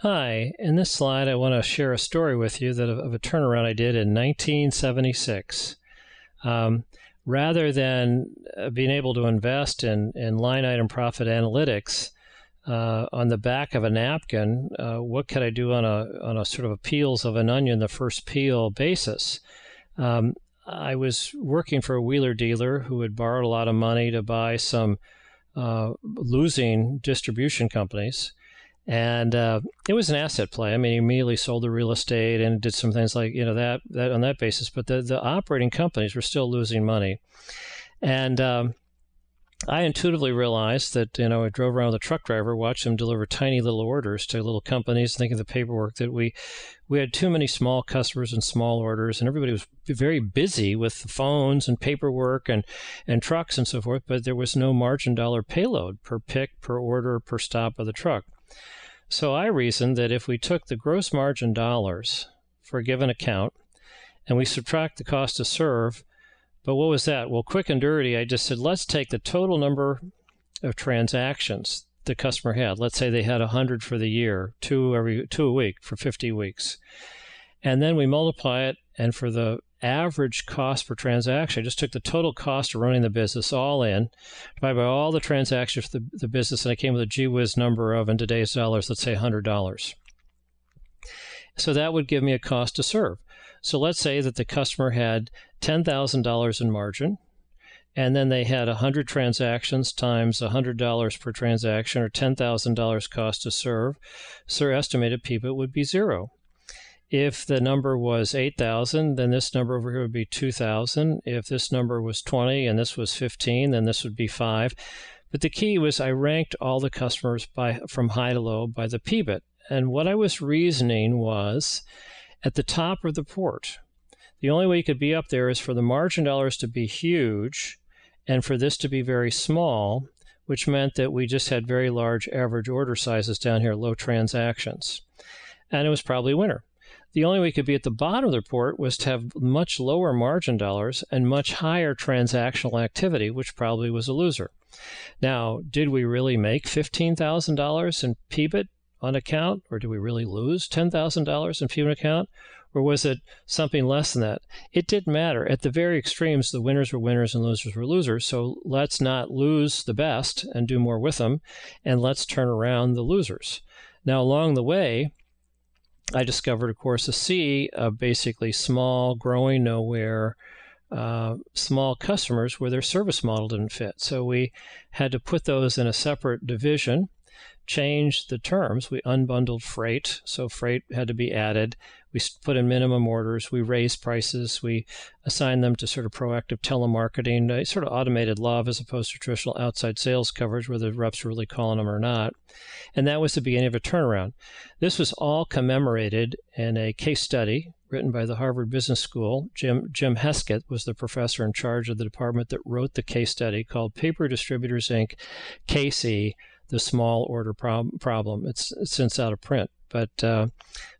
Hi, in this slide, I want to share a story with you that of a turnaround I did in 1976. Um, rather than uh, being able to invest in, in line item profit analytics uh, on the back of a napkin, uh, what could I do on a, on a sort of a peels of an onion, the first peel basis? Um, I was working for a wheeler dealer who had borrowed a lot of money to buy some uh, losing distribution companies and uh, it was an asset play. I mean, he immediately sold the real estate and did some things like you know that that on that basis. But the the operating companies were still losing money, and um, I intuitively realized that you know I drove around with a truck driver, watched him deliver tiny little orders to little companies, thinking the paperwork that we we had too many small customers and small orders, and everybody was very busy with phones and paperwork and and trucks and so forth. But there was no margin dollar payload per pick, per order, per stop of the truck. So I reasoned that if we took the gross margin dollars for a given account and we subtract the cost to serve, but what was that? Well, quick and dirty, I just said, let's take the total number of transactions the customer had. Let's say they had 100 for the year, two every two a week for 50 weeks. And then we multiply it and for the average cost per transaction. I just took the total cost of running the business all in, divided by all the transactions for the, the business, and I came with a gee whiz number of, in today's dollars, let's say $100. So that would give me a cost to serve. So let's say that the customer had $10,000 in margin, and then they had 100 transactions times $100 per transaction or $10,000 cost to serve, so their estimated PBIT would be zero if the number was 8,000, then this number over here would be 2,000. If this number was 20 and this was 15, then this would be 5. But the key was I ranked all the customers by from high to low by the PBIT. And what I was reasoning was at the top of the port, the only way you could be up there is for the margin dollars to be huge and for this to be very small, which meant that we just had very large average order sizes down here, low transactions. And it was probably winter the only way we could be at the bottom of the report was to have much lower margin dollars and much higher transactional activity, which probably was a loser. Now, did we really make $15,000 in PBIT on account, or did we really lose $10,000 in PBIT account? Or was it something less than that? It didn't matter. At the very extremes, the winners were winners and losers were losers. So let's not lose the best and do more with them, and let's turn around the losers. Now, along the way, I discovered, of course, a sea of basically small, growing nowhere, uh, small customers where their service model didn't fit. So we had to put those in a separate division changed the terms. We unbundled freight, so freight had to be added. We put in minimum orders. We raised prices. We assigned them to sort of proactive telemarketing, sort of automated love as opposed to traditional outside sales coverage, whether reps were really calling them or not. And that was the beginning of a turnaround. This was all commemorated in a case study written by the Harvard Business School. Jim, Jim Heskett was the professor in charge of the department that wrote the case study called Paper Distributors Inc. KC the small order prob- problem. It's, it's, since out of print, but uh,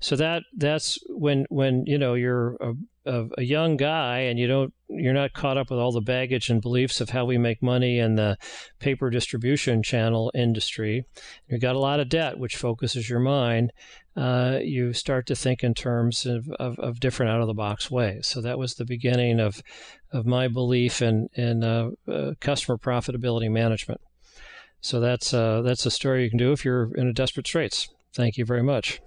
so that that's when when you know you're a, a, a, young guy and you don't you're not caught up with all the baggage and beliefs of how we make money in the paper distribution channel industry. You got a lot of debt, which focuses your mind. Uh, you start to think in terms of, of, of different out of the box ways. So that was the beginning of of my belief in in uh, uh customer profitability management. So that's uh, that's a story you can do if you're in a desperate straits. Thank you very much.